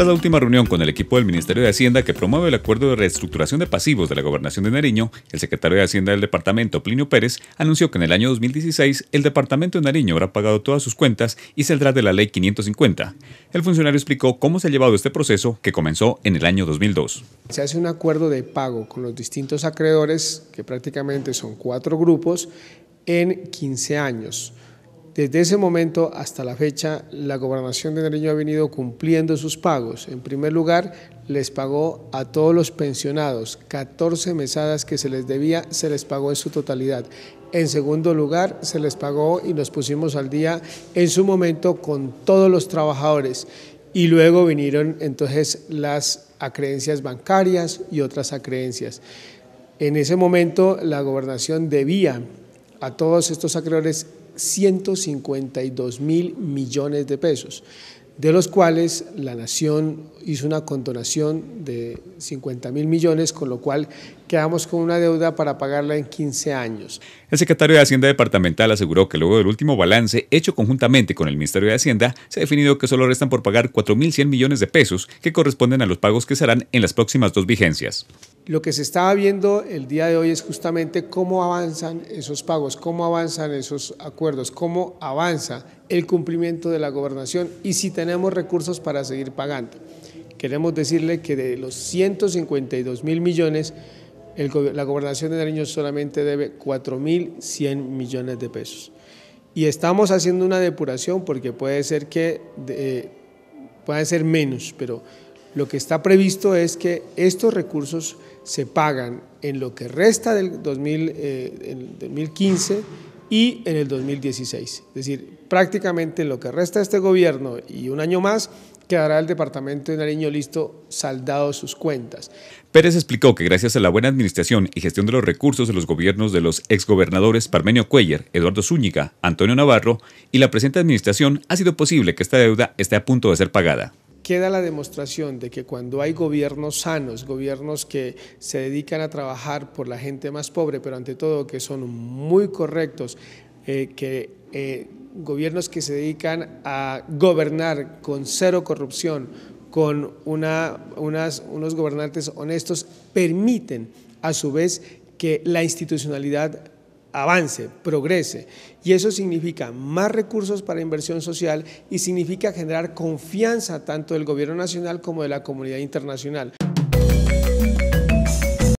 Tras la última reunión con el equipo del Ministerio de Hacienda que promueve el acuerdo de reestructuración de pasivos de la Gobernación de Nariño, el secretario de Hacienda del departamento, Plinio Pérez, anunció que en el año 2016 el departamento de Nariño habrá pagado todas sus cuentas y saldrá de la ley 550. El funcionario explicó cómo se ha llevado este proceso que comenzó en el año 2002. Se hace un acuerdo de pago con los distintos acreedores, que prácticamente son cuatro grupos, en 15 años. Desde ese momento hasta la fecha, la gobernación de Nariño ha venido cumpliendo sus pagos. En primer lugar, les pagó a todos los pensionados 14 mesadas que se les debía, se les pagó en su totalidad. En segundo lugar, se les pagó y nos pusimos al día en su momento con todos los trabajadores. Y luego vinieron entonces las acreencias bancarias y otras acreencias. En ese momento, la gobernación debía a todos estos acreedores 152 mil millones de pesos, de los cuales la nación hizo una condonación de 50 mil millones, con lo cual quedamos con una deuda para pagarla en 15 años. El secretario de Hacienda Departamental aseguró que luego del último balance hecho conjuntamente con el Ministerio de Hacienda, se ha definido que solo restan por pagar 4.100 millones de pesos que corresponden a los pagos que se harán en las próximas dos vigencias. Lo que se estaba viendo el día de hoy es justamente cómo avanzan esos pagos, cómo avanzan esos acuerdos, cómo avanza el cumplimiento de la gobernación y si tenemos recursos para seguir pagando. Queremos decirle que de los 152 mil millones, la gobernación de Nariño solamente debe 4.100 millones de pesos. Y estamos haciendo una depuración porque puede ser que puede ser menos, pero lo que está previsto es que estos recursos se pagan en lo que resta del 2015 y en el 2016. Es decir, prácticamente lo que resta de este gobierno y un año más, quedará el departamento de Nariño listo saldado sus cuentas. Pérez explicó que gracias a la buena administración y gestión de los recursos de los gobiernos de los exgobernadores Parmenio Cuellar, Eduardo Zúñiga, Antonio Navarro y la presente administración ha sido posible que esta deuda esté a punto de ser pagada queda la demostración de que cuando hay gobiernos sanos, gobiernos que se dedican a trabajar por la gente más pobre, pero ante todo que son muy correctos, eh, que eh, gobiernos que se dedican a gobernar con cero corrupción, con una, unas, unos gobernantes honestos, permiten a su vez que la institucionalidad avance, progrese. Y eso significa más recursos para inversión social y significa generar confianza tanto del gobierno nacional como de la comunidad internacional.